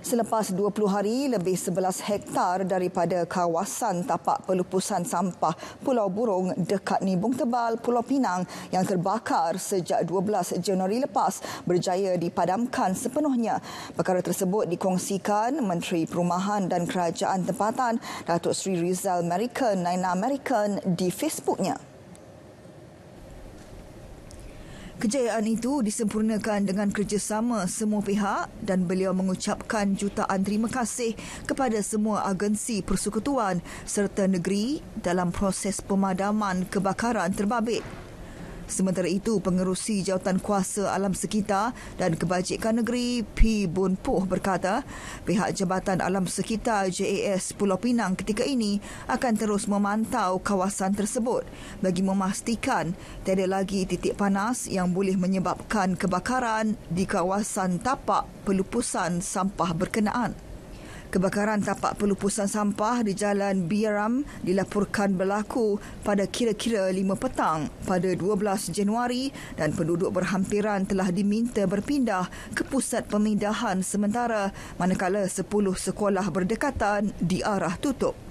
selepas 20 hari lebih 11 hektar daripada kawasan tapak pelupusan sampah Pulau Burung dekat Nibung Tebal, Pulau Pinang yang terbakar sejak 12 Januari lepas berjaya dipadamkan sepenuhnya. Perkara tersebut dikongsikan Menteri Perumahan dan Kerajaan Tempatan Datuk Sri Rizal Merican Naina American di Facebooknya. Kejayaan itu disempurnakan dengan kerjasama semua pihak dan beliau mengucapkan jutaan terima kasih kepada semua agensi persekutuan serta negeri dalam proses pemadaman kebakaran terbabit. Sementara itu, pengerusi jawatan kuasa alam sekitar dan kebajikan negeri P. Bun Poh berkata, pihak Jabatan Alam Sekitar JAS Pulau Pinang ketika ini akan terus memantau kawasan tersebut bagi memastikan tiada lagi titik panas yang boleh menyebabkan kebakaran di kawasan tapak pelupusan sampah berkenaan. Kebakaran tapak pelupusan sampah di Jalan Biaram dilaporkan berlaku pada kira-kira 5 petang pada 12 Januari dan penduduk berhampiran telah diminta berpindah ke pusat pemindahan sementara manakala 10 sekolah berdekatan diarah tutup.